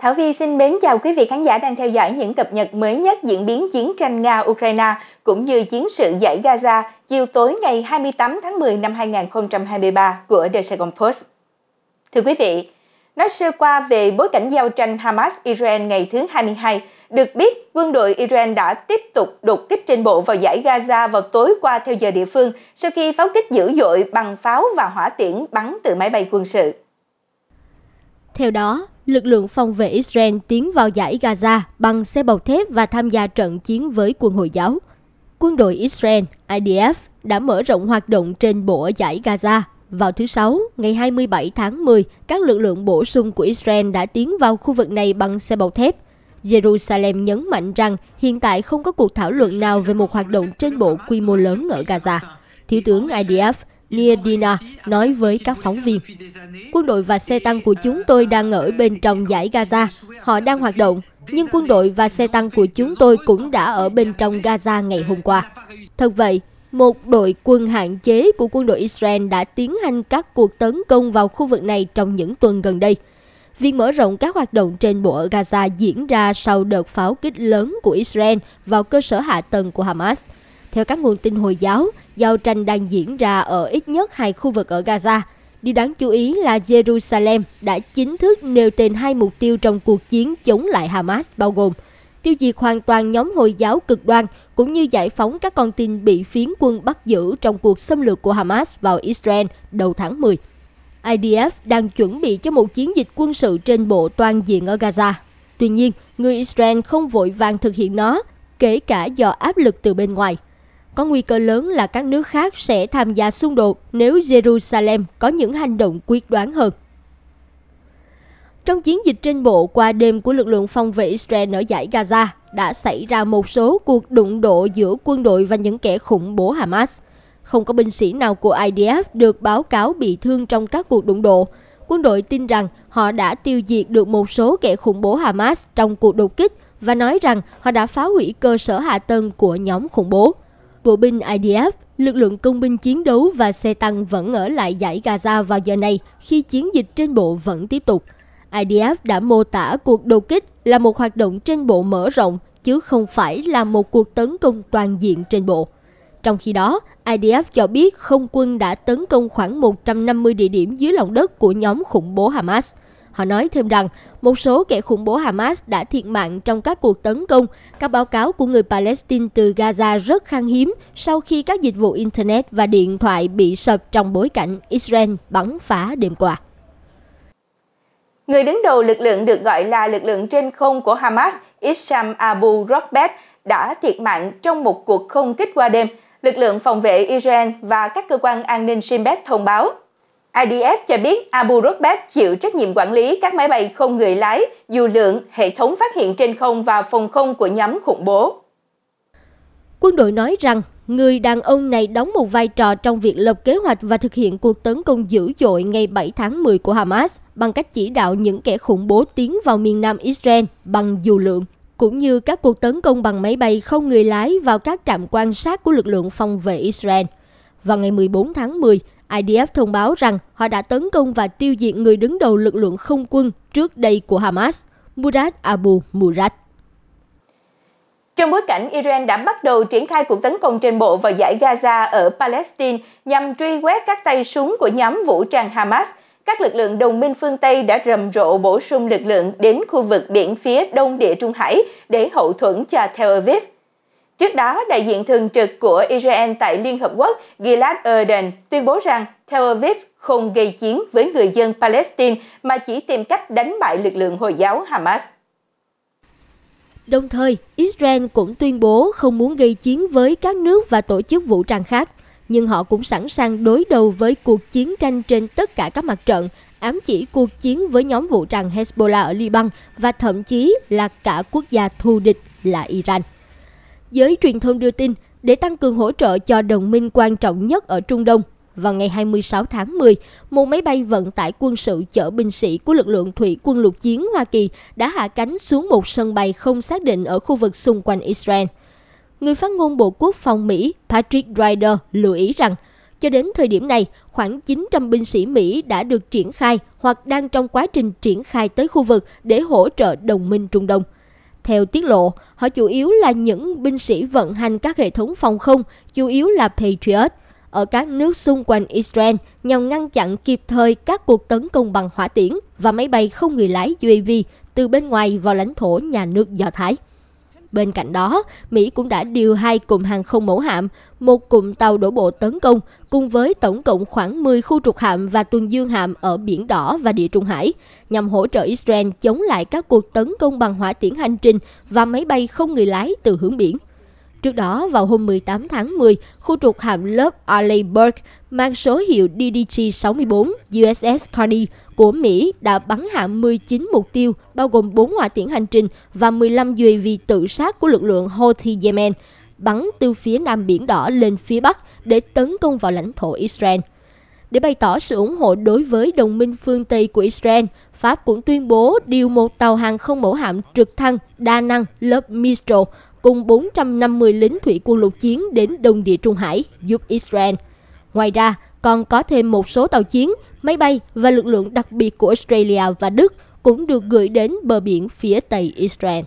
Thảo Vi xin mến chào quý vị khán giả đang theo dõi những cập nhật mới nhất diễn biến chiến tranh Nga-Ukraine cũng như chiến sự giải Gaza chiều tối ngày 28 tháng 10 năm 2023 của The Saigon Post. Thưa quý vị, nói sơ qua về bối cảnh giao tranh Hamas-Israel ngày thứ 22, được biết quân đội Israel đã tiếp tục đột kích trên bộ vào giải Gaza vào tối qua theo giờ địa phương sau khi pháo kích dữ dội bằng pháo và hỏa tiễn bắn từ máy bay quân sự. Theo đó, lực lượng phòng vệ Israel tiến vào giải Gaza bằng xe bọc thép và tham gia trận chiến với quân Hồi giáo. Quân đội Israel, IDF, đã mở rộng hoạt động trên bộ ở giải Gaza. Vào thứ Sáu, ngày 27 tháng 10, các lực lượng bổ sung của Israel đã tiến vào khu vực này bằng xe bọc thép. Jerusalem nhấn mạnh rằng hiện tại không có cuộc thảo luận nào về một hoạt động trên bộ quy mô lớn ở Gaza. Thiếu tướng IDF Niedina nói với các phóng viên. Quân đội và xe tăng của chúng tôi đang ở bên trong giải Gaza. Họ đang hoạt động, nhưng quân đội và xe tăng của chúng tôi cũng đã ở bên trong Gaza ngày hôm qua. Thật vậy, một đội quân hạn chế của quân đội Israel đã tiến hành các cuộc tấn công vào khu vực này trong những tuần gần đây. Việc mở rộng các hoạt động trên bộ ở Gaza diễn ra sau đợt pháo kích lớn của Israel vào cơ sở hạ tầng của Hamas – theo các nguồn tin Hồi giáo, giao tranh đang diễn ra ở ít nhất hai khu vực ở Gaza. Điều đáng chú ý là Jerusalem đã chính thức nêu tên hai mục tiêu trong cuộc chiến chống lại Hamas bao gồm tiêu diệt hoàn toàn nhóm Hồi giáo cực đoan cũng như giải phóng các con tin bị phiến quân bắt giữ trong cuộc xâm lược của Hamas vào Israel đầu tháng 10. IDF đang chuẩn bị cho một chiến dịch quân sự trên bộ toàn diện ở Gaza. Tuy nhiên, người Israel không vội vàng thực hiện nó, kể cả do áp lực từ bên ngoài có nguy cơ lớn là các nước khác sẽ tham gia xung đột nếu Jerusalem có những hành động quyết đoán hơn. Trong chiến dịch trên bộ qua đêm của lực lượng phòng vệ Israel ở giải Gaza đã xảy ra một số cuộc đụng độ giữa quân đội và những kẻ khủng bố Hamas. Không có binh sĩ nào của IDF được báo cáo bị thương trong các cuộc đụng độ. Quân đội tin rằng họ đã tiêu diệt được một số kẻ khủng bố Hamas trong cuộc đột kích và nói rằng họ đã phá hủy cơ sở hạ tầng của nhóm khủng bố bộ binh IDF, lực lượng công binh chiến đấu và xe tăng vẫn ở lại giải Gaza vào giờ này khi chiến dịch trên bộ vẫn tiếp tục. IDF đã mô tả cuộc đột kích là một hoạt động trên bộ mở rộng chứ không phải là một cuộc tấn công toàn diện trên bộ. Trong khi đó, IDF cho biết không quân đã tấn công khoảng 150 địa điểm dưới lòng đất của nhóm khủng bố Hamas. Họ nói thêm rằng một số kẻ khủng bố Hamas đã thiệt mạng trong các cuộc tấn công. Các báo cáo của người Palestine từ Gaza rất khan hiếm sau khi các dịch vụ Internet và điện thoại bị sập trong bối cảnh Israel bắn phá đêm qua. Người đứng đầu lực lượng được gọi là lực lượng trên không của Hamas, Issam Abu Rockbet, đã thiệt mạng trong một cuộc không kích qua đêm, lực lượng phòng vệ Israel và các cơ quan an ninh Shin Bet thông báo. IDF cho biết Abu Ghraib chịu trách nhiệm quản lý các máy bay không người lái, dù lượng, hệ thống phát hiện trên không và phòng không của nhóm khủng bố. Quân đội nói rằng người đàn ông này đóng một vai trò trong việc lập kế hoạch và thực hiện cuộc tấn công dữ dội ngày 7 tháng 10 của Hamas bằng cách chỉ đạo những kẻ khủng bố tiến vào miền nam Israel bằng dù lượng, cũng như các cuộc tấn công bằng máy bay không người lái vào các trạm quan sát của lực lượng phòng vệ Israel. Vào ngày 14 tháng 10, IDF thông báo rằng họ đã tấn công và tiêu diệt người đứng đầu lực lượng không quân trước đây của Hamas, Murad Abu Murad. Trong bối cảnh Iran đã bắt đầu triển khai cuộc tấn công trên bộ vào giải Gaza ở Palestine nhằm truy quét các tay súng của nhóm vũ trang Hamas, các lực lượng đồng minh phương Tây đã rầm rộ bổ sung lực lượng đến khu vực biển phía đông địa Trung Hải để hậu thuẫn cho Tel Aviv. Trước đó, đại diện thường trực của Israel tại Liên Hợp Quốc Gilad Erdan tuyên bố rằng Tel Aviv không gây chiến với người dân Palestine mà chỉ tìm cách đánh bại lực lượng Hồi giáo Hamas. Đồng thời, Israel cũng tuyên bố không muốn gây chiến với các nước và tổ chức vũ trang khác, nhưng họ cũng sẵn sàng đối đầu với cuộc chiến tranh trên tất cả các mặt trận, ám chỉ cuộc chiến với nhóm vũ trang Hezbollah ở Liban và thậm chí là cả quốc gia thù địch là Iran giới truyền thông đưa tin để tăng cường hỗ trợ cho đồng minh quan trọng nhất ở Trung Đông. Vào ngày 26 tháng 10, một máy bay vận tải quân sự chở binh sĩ của lực lượng thủy quân lục chiến Hoa Kỳ đã hạ cánh xuống một sân bay không xác định ở khu vực xung quanh Israel. Người phát ngôn Bộ Quốc phòng Mỹ Patrick Ryder lưu ý rằng, cho đến thời điểm này, khoảng 900 binh sĩ Mỹ đã được triển khai hoặc đang trong quá trình triển khai tới khu vực để hỗ trợ đồng minh Trung Đông – theo tiết lộ, họ chủ yếu là những binh sĩ vận hành các hệ thống phòng không, chủ yếu là Patriot, ở các nước xung quanh Israel nhằm ngăn chặn kịp thời các cuộc tấn công bằng hỏa tiễn và máy bay không người lái UAV từ bên ngoài vào lãnh thổ nhà nước Do Thái. Bên cạnh đó, Mỹ cũng đã điều hai cụm hàng không mẫu hạm, một cụm tàu đổ bộ tấn công, cùng với tổng cộng khoảng 10 khu trục hạm và tuần dương hạm ở Biển Đỏ và Địa Trung Hải, nhằm hỗ trợ Israel chống lại các cuộc tấn công bằng hỏa tiễn hành trình và máy bay không người lái từ hướng biển. Trước đó, vào hôm 18 tháng 10, khu trục hạm lớp Arleigh mang số hiệu DDG-64 USS Carney của Mỹ đã bắn hạ 19 mục tiêu, bao gồm 4 hỏa tiễn hành trình và 15 UAV tự sát của lực lượng Houthi Yemen, bắn từ phía Nam Biển Đỏ lên phía Bắc để tấn công vào lãnh thổ Israel. Để bày tỏ sự ủng hộ đối với đồng minh phương Tây của Israel, Pháp cũng tuyên bố điều một tàu hàng không mẫu hạm trực thăng đa năng lớp Mistral cùng 450 lính thủy quân lục chiến đến đông địa Trung Hải giúp Israel. Ngoài ra, còn có thêm một số tàu chiến, máy bay và lực lượng đặc biệt của Australia và Đức cũng được gửi đến bờ biển phía Tây Israel.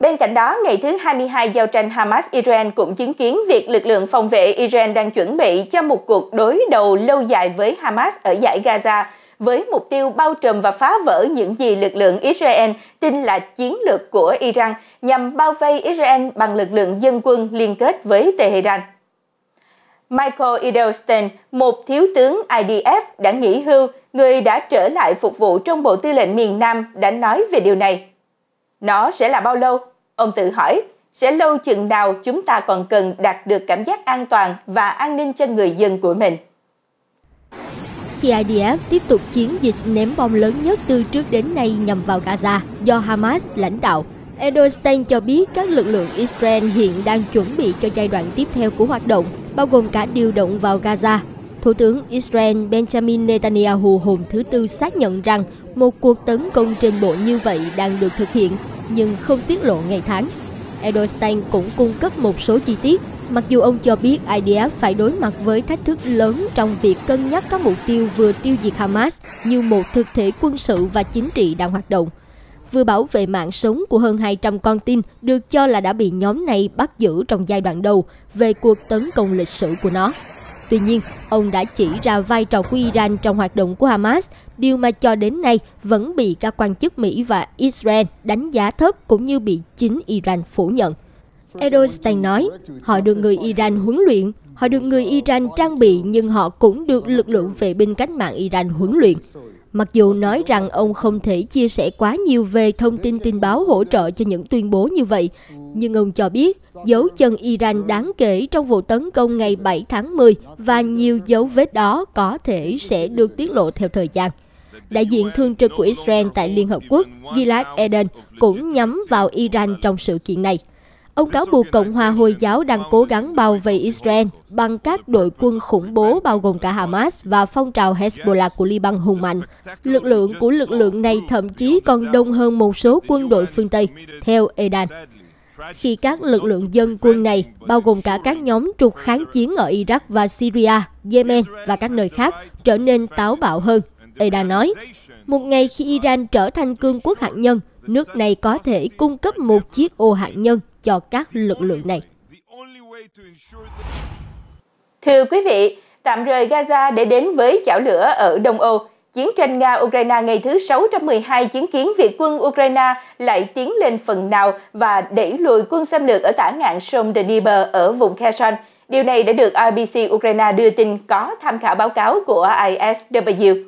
Bên cạnh đó, ngày thứ 22 giao tranh Hamas-Israel cũng chứng kiến việc lực lượng phòng vệ Israel đang chuẩn bị cho một cuộc đối đầu lâu dài với Hamas ở giải Gaza – với mục tiêu bao trùm và phá vỡ những gì lực lượng Israel tin là chiến lược của Iran nhằm bao vây Israel bằng lực lượng dân quân liên kết với Tehran. Michael Edelstein, một thiếu tướng IDF đã nghỉ hưu, người đã trở lại phục vụ trong Bộ Tư lệnh miền Nam, đã nói về điều này. Nó sẽ là bao lâu? Ông tự hỏi, sẽ lâu chừng nào chúng ta còn cần đạt được cảm giác an toàn và an ninh cho người dân của mình? khi IDF tiếp tục chiến dịch ném bom lớn nhất từ trước đến nay nhằm vào Gaza do Hamas lãnh đạo. Edelstein cho biết các lực lượng Israel hiện đang chuẩn bị cho giai đoạn tiếp theo của hoạt động, bao gồm cả điều động vào Gaza. Thủ tướng Israel Benjamin Netanyahu hôm thứ Tư xác nhận rằng một cuộc tấn công trên bộ như vậy đang được thực hiện, nhưng không tiết lộ ngày tháng. Edelstein cũng cung cấp một số chi tiết Mặc dù ông cho biết IDF phải đối mặt với thách thức lớn trong việc cân nhắc các mục tiêu vừa tiêu diệt Hamas như một thực thể quân sự và chính trị đang hoạt động, vừa bảo vệ mạng sống của hơn 200 con tin được cho là đã bị nhóm này bắt giữ trong giai đoạn đầu về cuộc tấn công lịch sử của nó. Tuy nhiên, ông đã chỉ ra vai trò của Iran trong hoạt động của Hamas, điều mà cho đến nay vẫn bị các quan chức Mỹ và Israel đánh giá thấp cũng như bị chính Iran phủ nhận. Edelstein nói, họ được người Iran huấn luyện, họ được người Iran trang bị nhưng họ cũng được lực lượng vệ binh cách mạng Iran huấn luyện. Mặc dù nói rằng ông không thể chia sẻ quá nhiều về thông tin tin báo hỗ trợ cho những tuyên bố như vậy, nhưng ông cho biết dấu chân Iran đáng kể trong vụ tấn công ngày 7 tháng 10 và nhiều dấu vết đó có thể sẽ được tiết lộ theo thời gian. Đại diện thương trực của Israel tại Liên Hợp Quốc Gilad Eden cũng nhắm vào Iran trong sự kiện này. Ông cáo buộc Cộng hòa Hồi giáo đang cố gắng bao vây Israel bằng các đội quân khủng bố bao gồm cả Hamas và phong trào Hezbollah của Liban hùng mạnh. Lực lượng của lực lượng này thậm chí còn đông hơn một số quân đội phương Tây, theo Edan. Khi các lực lượng dân quân này, bao gồm cả các nhóm trục kháng chiến ở Iraq và Syria, Yemen và các nơi khác, trở nên táo bạo hơn, Edan nói. Một ngày khi Iran trở thành cương quốc hạt nhân, nước này có thể cung cấp một chiếc ô hạt nhân cho các lực lượng này. Thưa quý vị, tạm rời Gaza để đến với chảo lửa ở Đông Âu. Chiến tranh Nga-Ukraine ngày thứ 6 trong 12 chứng kiến việc quân Ukraine lại tiến lên phần nào và đẩy lùi quân xâm lược ở tả ngạn sông Dnieper ở vùng Kherson. Điều này đã được RBC Ukraine đưa tin có tham khảo báo cáo của ISW.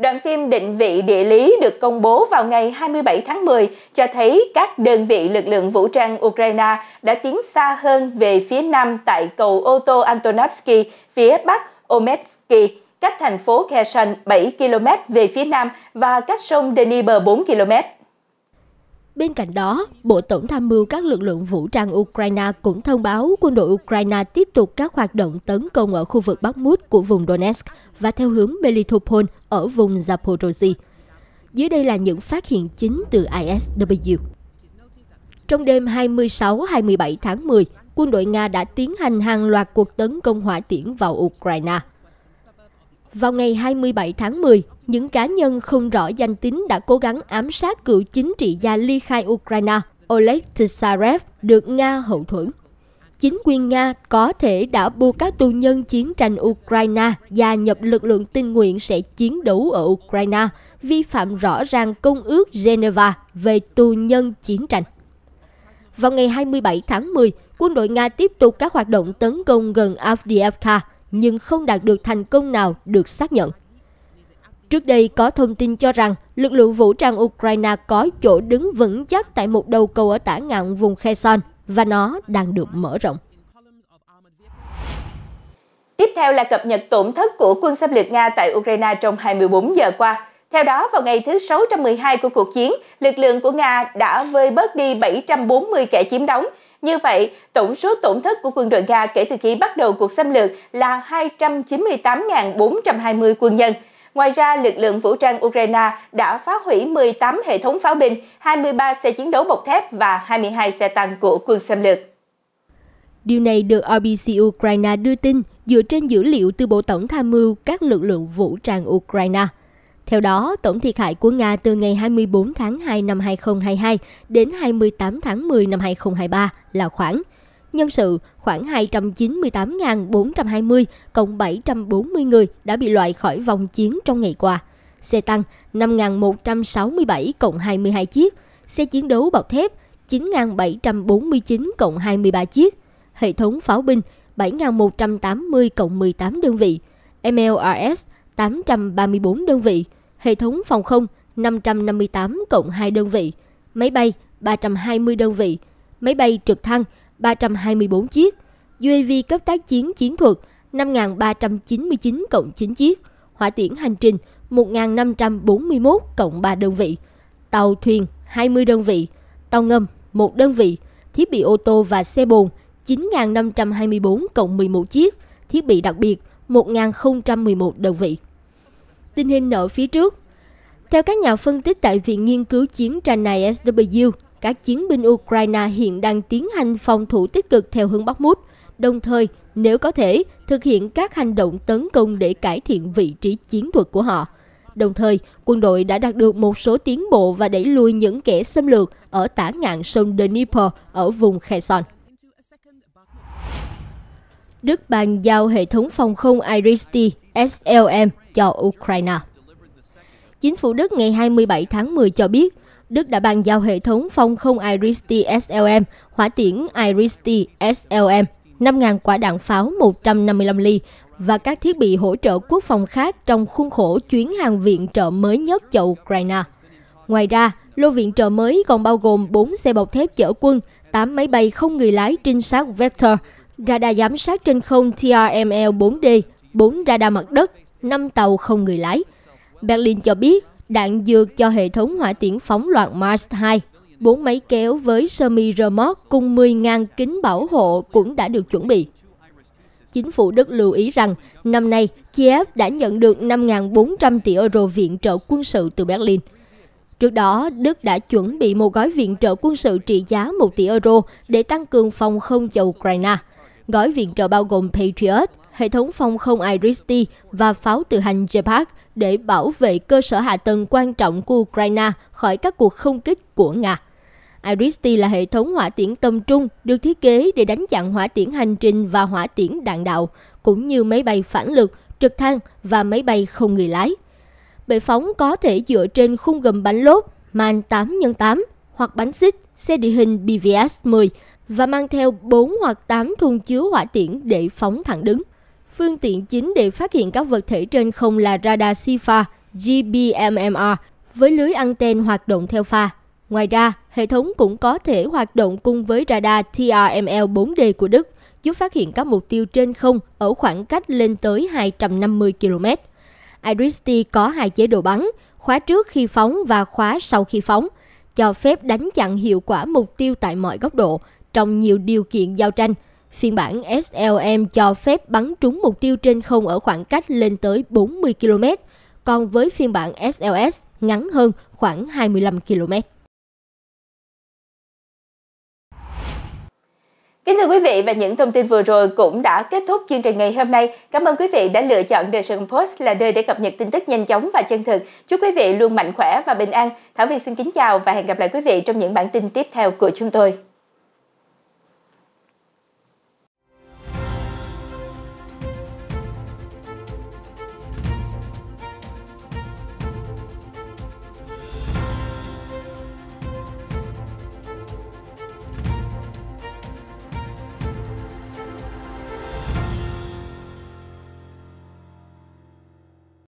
Đoạn phim định vị địa lý được công bố vào ngày 27 tháng 10 cho thấy các đơn vị lực lượng vũ trang Ukraine đã tiến xa hơn về phía nam tại cầu ô tô Antonovsky, phía bắc Ometsky, cách thành phố Kherson 7 km về phía nam và cách sông Dnieper 4 km. Bên cạnh đó, Bộ Tổng tham mưu các lực lượng vũ trang Ukraine cũng thông báo quân đội Ukraine tiếp tục các hoạt động tấn công ở khu vực Bắc Mút của vùng Donetsk và theo hướng Melitopol ở vùng Zaporozhye. Dưới đây là những phát hiện chính từ ISW. Trong đêm 26-27 tháng 10, quân đội Nga đã tiến hành hàng loạt cuộc tấn công hỏa tiễn vào Ukraine. Vào ngày 27 tháng 10, những cá nhân không rõ danh tính đã cố gắng ám sát cựu chính trị gia ly khai Ukraine Oleg Tsarev được Nga hậu thuẫn. Chính quyền Nga có thể đã buộc các tù nhân chiến tranh Ukraine gia nhập lực lượng tình nguyện sẽ chiến đấu ở Ukraine, vi phạm rõ ràng Công ước Geneva về tù nhân chiến tranh. Vào ngày 27 tháng 10, quân đội Nga tiếp tục các hoạt động tấn công gần Avdiivka, nhưng không đạt được thành công nào được xác nhận. Trước đây có thông tin cho rằng lực lượng vũ trang Ukraine có chỗ đứng vững chắc tại một đầu cầu ở tả ngạn vùng Kherson và nó đang được mở rộng. Tiếp theo là cập nhật tổn thất của quân xâm lược Nga tại Ukraine trong 24 giờ qua. Theo đó, vào ngày thứ 612 của cuộc chiến, lực lượng của Nga đã vơi bớt đi 740 kẻ chiếm đóng, như vậy, tổng số tổn thất của quân đội Nga kể từ khi bắt đầu cuộc xâm lược là 298.420 quân nhân. Ngoài ra, lực lượng vũ trang Ukraine đã phá hủy 18 hệ thống pháo binh, 23 xe chiến đấu bọc thép và 22 xe tăng của quân xâm lược. Điều này được RBC Ukraine đưa tin dựa trên dữ liệu từ Bộ Tổng tham mưu các lực lượng vũ trang Ukraine. Theo đó, tổng thiệt hại của Nga từ ngày 24 tháng 2 năm 2022 đến 28 tháng 10 năm 2023 là khoảng nhân sự khoảng 298.420 cộng 740 người đã bị loại khỏi vòng chiến trong ngày qua. Xe tăng 5.167 cộng 22 chiếc, xe chiến đấu bọc thép 9.749 cộng 23 chiếc, hệ thống pháo binh 7.180 cộng 18 đơn vị, MLRS 834 đơn vị, hệ thống phòng không 558 cộng 2 đơn vị, máy bay 320 đơn vị, máy bay trực thăng 324 chiếc, UAV cấp tác chiến chiến thuật 5.399 cộng 9 chiếc, hỏa tiễn hành trình 1.541 cộng 3 đơn vị, tàu thuyền 20 đơn vị, tàu ngầm 1 đơn vị, thiết bị ô tô và xe bồn 9.524 cộng 11 chiếc, thiết bị đặc biệt 1.011 đơn vị tình hình nợ phía trước. Theo các nhà phân tích tại Viện Nghiên cứu Chiến tranh này các chiến binh Ukraine hiện đang tiến hành phòng thủ tích cực theo hướng Bắc Mút, đồng thời, nếu có thể, thực hiện các hành động tấn công để cải thiện vị trí chiến thuật của họ. Đồng thời, quân đội đã đạt được một số tiến bộ và đẩy lùi những kẻ xâm lược ở tả ngạn sông Dnipro ở vùng Kherson. Đức bàn giao hệ thống phòng không Iris-T SLM cho Ukraine. Chính phủ Đức ngày 27 tháng 10 cho biết, Đức đã bàn giao hệ thống phòng không Iris-T SLM, hỏa tiễn Iris-T SLM, 5.000 quả đạn pháo 155 ly và các thiết bị hỗ trợ quốc phòng khác trong khuôn khổ chuyến hàng viện trợ mới nhất cho Ukraine. Ngoài ra, lô viện trợ mới còn bao gồm 4 xe bọc thép chở quân, 8 máy bay không người lái trinh sát Vector, radar giám sát trên không TRML-4D, 4 radar mặt đất, 5 tàu không người lái. Berlin cho biết đạn dược cho hệ thống hỏa tiễn phóng loạt Mars 2. Bốn máy kéo với sơ mi rơ cùng 10.000 kính bảo hộ cũng đã được chuẩn bị. Chính phủ Đức lưu ý rằng năm nay Kiev đã nhận được 5.400 tỷ euro viện trợ quân sự từ Berlin. Trước đó, Đức đã chuẩn bị một gói viện trợ quân sự trị giá 1 tỷ euro để tăng cường phòng không cho Ukraine. Gói viện trợ bao gồm Patriot, hệ thống phòng không Iris-T và pháo tự hành Gepard để bảo vệ cơ sở hạ tầng quan trọng của Ukraine khỏi các cuộc không kích của Nga. Iris-T là hệ thống hỏa tiễn tầm trung được thiết kế để đánh chặn hỏa tiễn hành trình và hỏa tiễn đạn đạo, cũng như máy bay phản lực, trực thăng và máy bay không người lái. Bệ phóng có thể dựa trên khung gầm bánh lốp MAN 8x8 hoặc bánh xích xe địa hình BVS-10 và mang theo 4 hoặc 8 thùng chứa hỏa tiễn để phóng thẳng đứng. Phương tiện chính để phát hiện các vật thể trên không là radar SIFA GBMMR với lưới anten hoạt động theo pha. Ngoài ra, hệ thống cũng có thể hoạt động cùng với radar TRML-4D của Đức, giúp phát hiện các mục tiêu trên không ở khoảng cách lên tới 250 km. iris có hai chế độ bắn, khóa trước khi phóng và khóa sau khi phóng, cho phép đánh chặn hiệu quả mục tiêu tại mọi góc độ, trong nhiều điều kiện giao tranh – Phiên bản SLM cho phép bắn trúng mục tiêu trên không ở khoảng cách lên tới 40 km, còn với phiên bản SLS ngắn hơn khoảng 25 km. Kính thưa quý vị và những thông tin vừa rồi cũng đã kết thúc chương trình ngày hôm nay. Cảm ơn quý vị đã lựa chọn The Sun Post là nơi để cập nhật tin tức nhanh chóng và chân thực. Chúc quý vị luôn mạnh khỏe và bình an. Thảo Việt xin kính chào và hẹn gặp lại quý vị trong những bản tin tiếp theo của chúng tôi.